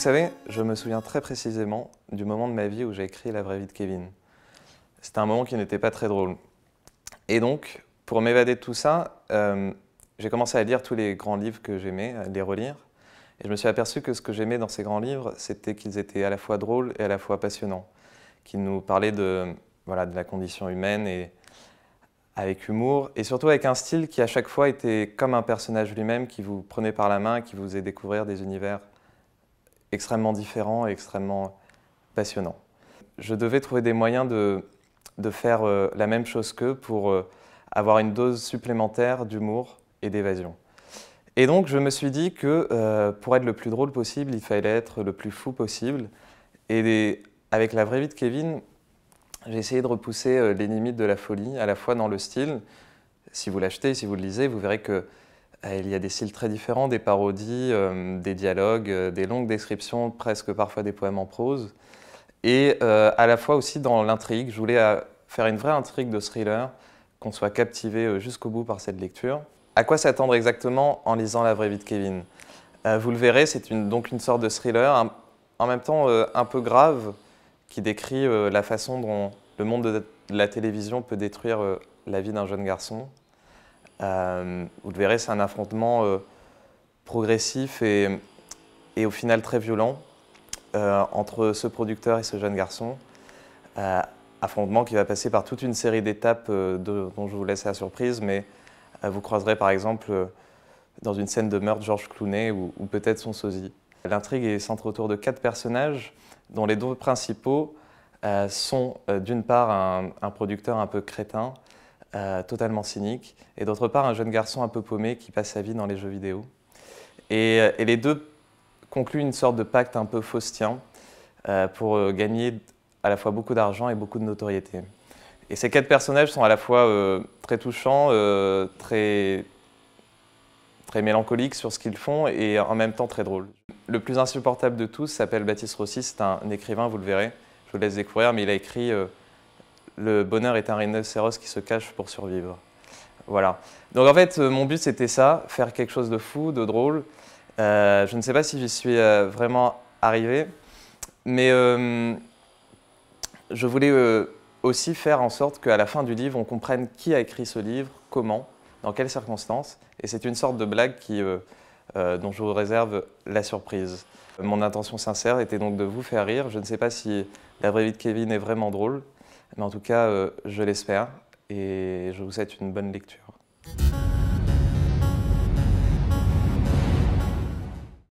Vous savez, je me souviens très précisément du moment de ma vie où j'ai écrit La vraie vie de Kevin. C'était un moment qui n'était pas très drôle. Et donc, pour m'évader de tout ça, euh, j'ai commencé à lire tous les grands livres que j'aimais, à les relire. Et je me suis aperçu que ce que j'aimais dans ces grands livres, c'était qu'ils étaient à la fois drôles et à la fois passionnants, qu'ils nous parlaient de, la condition humaine et avec humour, et surtout avec un style qui à chaque fois était comme un personnage lui-même, qui vous prenait par la main, qui vous faisait découvrir des univers extrêmement différent et extrêmement passionnant. Je devais trouver des moyens de, de faire euh, la même chose qu'eux pour euh, avoir une dose supplémentaire d'humour et d'évasion. Et donc je me suis dit que euh, pour être le plus drôle possible, il fallait être le plus fou possible. Et avec la vraie vie de Kevin, j'ai essayé de repousser les limites de la folie, à la fois dans le style. Si vous l'achetez, si vous le lisez, vous verrez que euh, il y a des styles très différents, des parodies, euh, des dialogues, euh, des longues descriptions, presque parfois des poèmes en prose. Et à la fois aussi dans l'intrigue, je voulais faire une vraie intrigue de thriller, qu'on soit captivé jusqu'au bout par cette lecture. À quoi s'attendre exactement en lisant La vraie vie de Kevin Vous le verrez, c'est donc une sorte de thriller, en même temps un peu grave, qui décrit la façon dont le monde de la télévision peut détruire la vie d'un jeune garçon. Euh, vous le verrez, c'est un affrontement euh, progressif et, et, au final très violent euh, entre ce producteur et ce jeune garçon. affrontement qui va passer par toute une série d'étapes dont je vous laisse à la surprise, mais vous croiserez par exemple dans une scène de meurtre Georges Clooney ou, peut-être son sosie. L'intrigue est centrée autour de quatre personnages dont les deux principaux sont d'une part un producteur un peu crétin euh, totalement cynique, et d'autre part un jeune garçon un peu paumé qui passe sa vie dans les jeux vidéo. Et, euh, les deux concluent une sorte de pacte un peu faustien euh, pour gagner à la fois beaucoup d'argent et beaucoup de notoriété. Et ces quatre personnages sont à la fois très touchants, très, très mélancoliques sur ce qu'ils font et en même temps très drôles. Le plus insupportable de tous s'appelle Baptiste Rossi, c'est un, écrivain, vous le verrez, je vous laisse découvrir, mais il a écrit le bonheur est un rhinocéros qui se cache pour survivre. Voilà. Donc en fait, euh, mon but c'était ça, faire quelque chose de fou, de drôle. Euh, je ne sais pas si j'y suis euh, vraiment arrivé, mais je voulais aussi faire en sorte qu'à la fin du livre, on comprenne qui a écrit ce livre, comment, dans quelles circonstances. Et c'est une sorte de blague qui, dont je vous réserve la surprise. Mon intention sincère était donc de vous faire rire. Je ne sais pas si la vraie vie de Kevin est vraiment drôle. Mais en tout cas, euh, je l'espère et je vous souhaite une bonne lecture.